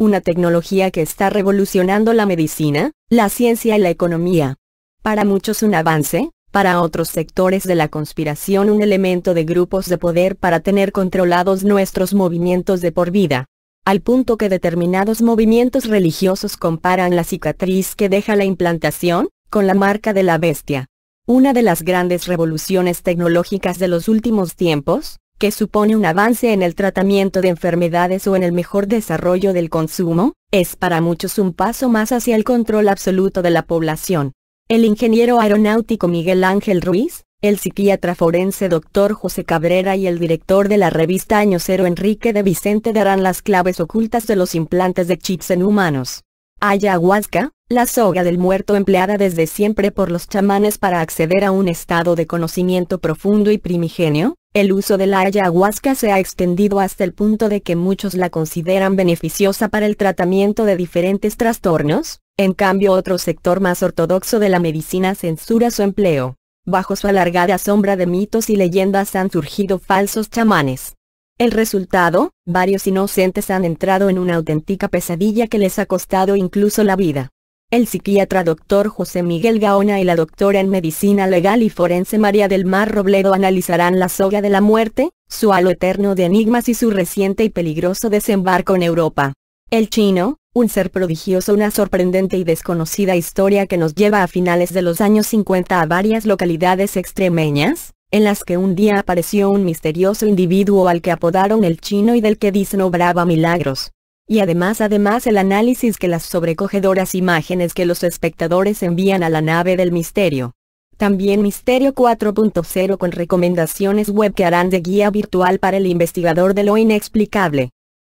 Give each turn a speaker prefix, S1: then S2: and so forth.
S1: una tecnología que está revolucionando la medicina, la ciencia y la economía. Para muchos un avance, para otros sectores de la conspiración un elemento de grupos de poder para tener controlados nuestros movimientos de por vida. Al punto que determinados movimientos religiosos comparan la cicatriz que deja la implantación, con la marca de la bestia. Una de las grandes revoluciones tecnológicas de los últimos tiempos, que supone un avance en el tratamiento de enfermedades o en el mejor desarrollo del consumo, es para muchos un paso más hacia el control absoluto de la población. El ingeniero aeronáutico Miguel Ángel Ruiz, el psiquiatra forense Dr. José Cabrera y el director de la revista Año Cero Enrique de Vicente darán las claves ocultas de los implantes de chips en humanos. Ayahuasca, la soga del muerto empleada desde siempre por los chamanes para acceder a un estado de conocimiento profundo y primigenio, el uso de la ayahuasca se ha extendido hasta el punto de que muchos la consideran beneficiosa para el tratamiento de diferentes trastornos, en cambio otro sector más ortodoxo de la medicina censura su empleo. Bajo su alargada sombra de mitos y leyendas han surgido falsos chamanes. El resultado, varios inocentes han entrado en una auténtica pesadilla que les ha costado incluso la vida el psiquiatra doctor José Miguel Gaona y la doctora en medicina legal y forense María del Mar Robledo analizarán la soga de la muerte, su halo eterno de enigmas y su reciente y peligroso desembarco en Europa. El chino, un ser prodigioso, una sorprendente y desconocida historia que nos lleva a finales de los años 50 a varias localidades extremeñas, en las que un día apareció un misterioso individuo al que apodaron el chino y del que dicen milagros y además además el análisis que las sobrecogedoras imágenes que los espectadores envían a la nave del misterio. También Misterio 4.0 con recomendaciones web que harán de guía virtual para el investigador de lo inexplicable.